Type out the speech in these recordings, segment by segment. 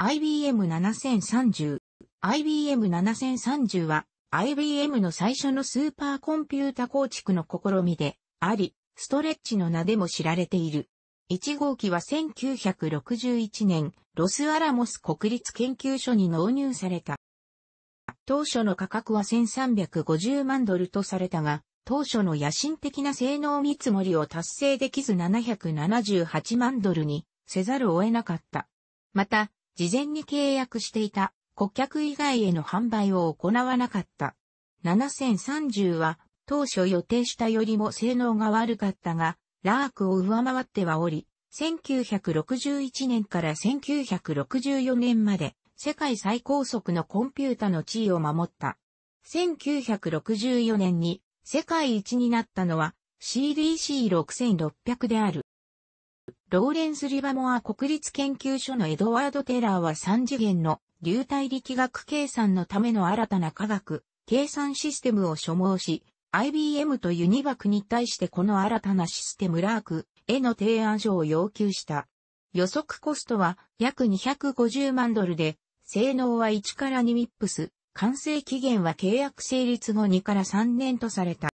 IBM7030。IBM7030 は IBM の最初のスーパーコンピュータ構築の試みであり、ストレッチの名でも知られている。1号機は1961年、ロスアラモス国立研究所に納入された。当初の価格は1350万ドルとされたが、当初の野心的な性能見積もりを達成できず778万ドルにせざるを得なかった。また、事前に契約していた顧客以外への販売を行わなかった。7030は当初予定したよりも性能が悪かったが、ラークを上回ってはおり、1961年から1964年まで世界最高速のコンピュータの地位を守った。1964年に世界一になったのは CDC6600 である。ローレンス・リバモア国立研究所のエドワード・テラーは3次元の流体力学計算のための新たな科学、計算システムを所望し、IBM とユニバクに対してこの新たなシステムラークへの提案書を要求した。予測コストは約250万ドルで、性能は1から2ミップス、完成期限は契約成立後2から3年とされた。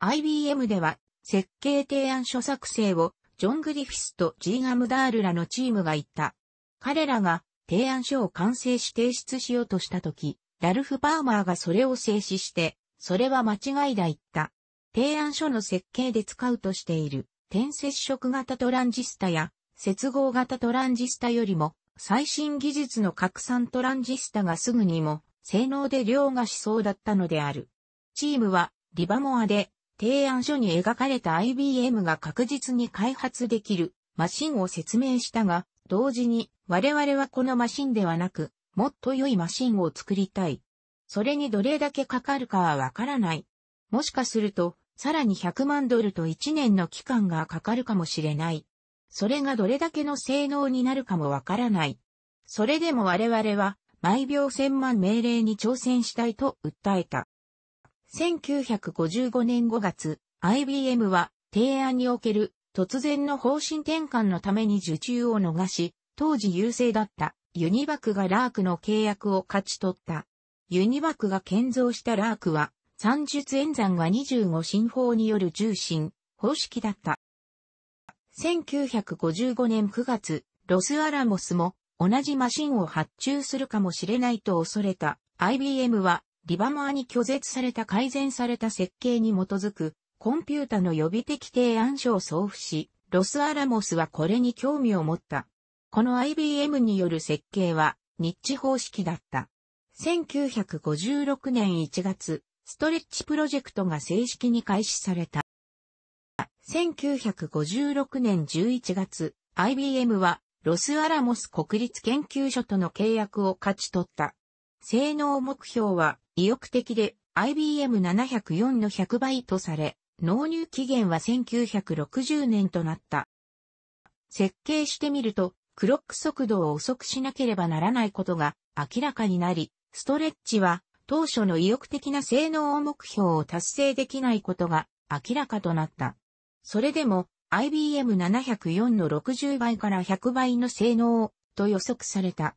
IBM では設計提案書作成をジョン・グリフィスとジーガムダールらのチームが言った。彼らが提案書を完成し提出しようとしたとき、ラルフ・パーマーがそれを制止して、それは間違いだ言った。提案書の設計で使うとしている、転接触型トランジスタや、接合型トランジスタよりも、最新技術の拡散トランジスタがすぐにも、性能で凌駕しそうだったのである。チームは、リバモアで、提案書に描かれた IBM が確実に開発できるマシンを説明したが、同時に我々はこのマシンではなく、もっと良いマシンを作りたい。それにどれだけかかるかはわからない。もしかすると、さらに100万ドルと1年の期間がかかるかもしれない。それがどれだけの性能になるかもわからない。それでも我々は毎秒1000万命令に挑戦したいと訴えた。1955年5月、IBM は提案における突然の方針転換のために受注を逃し、当時優勢だったユニバクがラークの契約を勝ち取った。ユニバクが建造したラークは、三術演算が25進法による重心、方式だった。1955年9月、ロスアラモスも同じマシンを発注するかもしれないと恐れた IBM はリバマーに拒絶された改善された設計に基づく、コンピュータの予備的提案書を送付し、ロスアラモスはこれに興味を持った。この IBM による設計は、ニッチ方式だった。1956年1月、ストレッチプロジェクトが正式に開始された。1956年11月、IBM はロスアラモス国立研究所との契約を勝ち取った。性能目標は意欲的で IBM704 の100倍とされ、納入期限は1960年となった。設計してみると、クロック速度を遅くしなければならないことが明らかになり、ストレッチは当初の意欲的な性能目標を達成できないことが明らかとなった。それでも IBM704 の60倍から100倍の性能と予測された。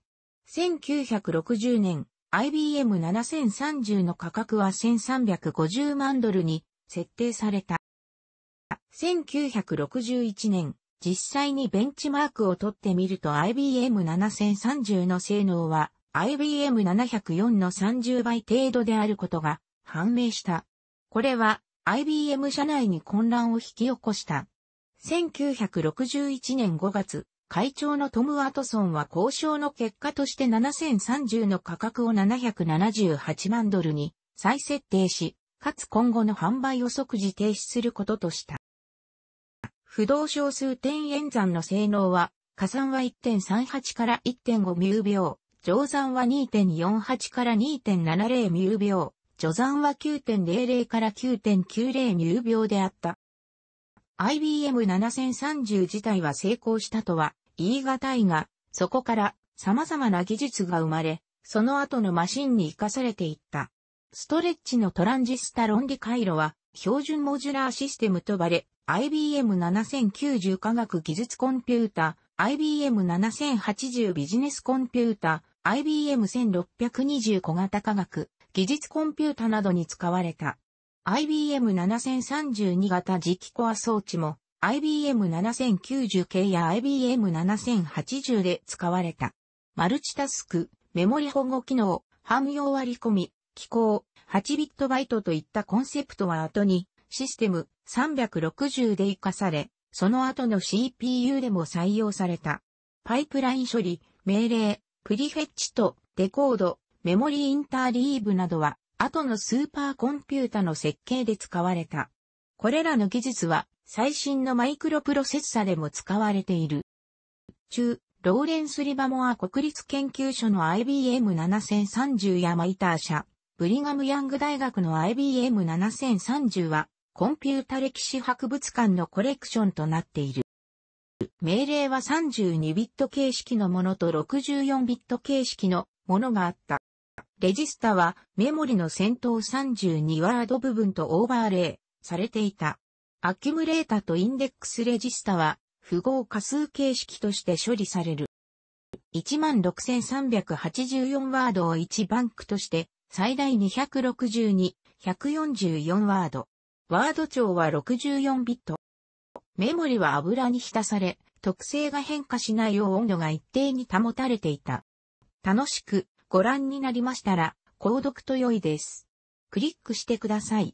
1960年、IBM7030 の価格は1350万ドルに設定された。1961年、実際にベンチマークを取ってみると IBM7030 の性能は IBM704 の30倍程度であることが判明した。これは IBM 社内に混乱を引き起こした。1961年5月、会長のトム・ワトソンは交渉の結果として7030の価格を778万ドルに再設定し、かつ今後の販売を即時停止することとした。不動小数点演算の性能は、加算は1.38から1.5ミュー秒、乗算は2.48から2.70ミュー秒、除算は9.00から9.90ミュー秒であった。IBM7030 自体は成功したとは言い難いが、そこから様々な技術が生まれ、その後のマシンに活かされていった。ストレッチのトランジスタ論理回路は、標準モジュラーシステムとばれ、IBM7090 科学技術コンピュータ、IBM7080 ビジネスコンピュータ、IBM1620 小型科学、技術コンピュータなどに使われた。IBM7032 型磁気コア装置も IBM7090 系や IBM7080 で使われた。マルチタスク、メモリ保護機能、汎用割り込み、機構、8ビットバイトといったコンセプトは後に、システム360で活かされ、その後の CPU でも採用された。パイプライン処理、命令、プリフェッチと、デコード、メモリインターリーブなどは、後のスーパーコンピュータの設計で使われた。これらの技術は、最新のマイクロプロセッサでも使われている。中、ローレンス・リバモア国立研究所の IBM7030 やマイター社、ブリガム・ヤング大学の IBM7030 は、コンピュータ歴史博物館のコレクションとなっている。命令は32ビット形式のものと64ビット形式のものがあった。レジスタはメモリの先頭32ワード部分とオーバーレイされていた。アキュムレータとインデックスレジスタは、符号仮数形式として処理される。16,384ワードを1バンクとして、最大262、144ワード。ワード長は64ビット。メモリは油に浸され、特性が変化しないよう温度が一定に保たれていた。楽しくご覧になりましたら、購読と良いです。クリックしてください。